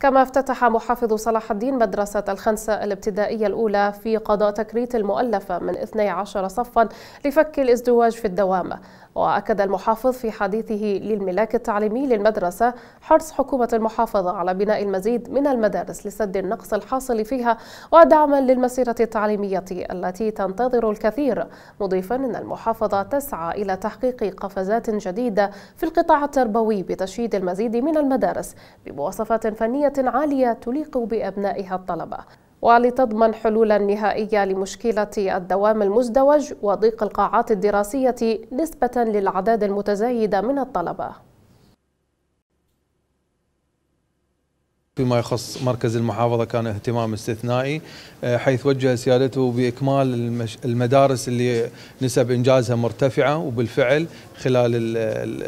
كما افتتح محافظ صلاح الدين مدرسة الخمسة الابتدائية الأولى في قضاء تكريت المؤلفة من 12 صفا لفك الازدواج في الدوامة وأكد المحافظ في حديثه للملاك التعليمي للمدرسة حرص حكومة المحافظة على بناء المزيد من المدارس لسد النقص الحاصل فيها ودعما للمسيرة التعليمية التي تنتظر الكثير مضيفا أن المحافظة تسعى إلى تحقيق قفزات جديدة في القطاع التربوي بتشييد المزيد من المدارس بمواصفات فنية عالية تليق بأبنائها الطلبة ولتضمن حلولا نهائية لمشكلة الدوام المزدوج وضيق القاعات الدراسية نسبة للأعداد المتزايدة من الطلبة فيما يخص مركز المحافظة كان اهتمام استثنائي آه، حيث وجه سيادته بإكمال المدارس اللي نسب إنجازها مرتفعة وبالفعل خلال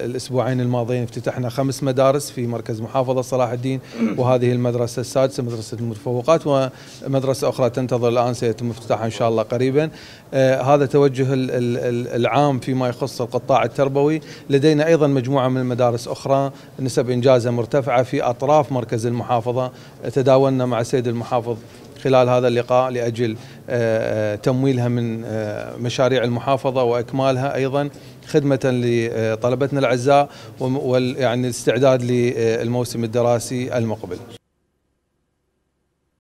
الأسبوعين الماضيين افتتحنا خمس مدارس في مركز محافظة صلاح الدين وهذه المدرسة السادسة مدرسة المتفوقات ومدرسة أخرى تنتظر الآن سيتم افتتاحها إن شاء الله قريبا آه، هذا توجه العام فيما يخص القطاع التربوي لدينا أيضا مجموعة من المدارس أخرى نسب إنجازها مرتفعة في أطراف مركز المحافظة المحافظة تداولنا مع السيد المحافظ خلال هذا اللقاء لأجل آه، آه، تمويلها من آه، مشاريع المحافظة وإكمالها أيضا خدمة لطلبتنا الأعزاء ويعني الاستعداد للموسم الدراسي المقبل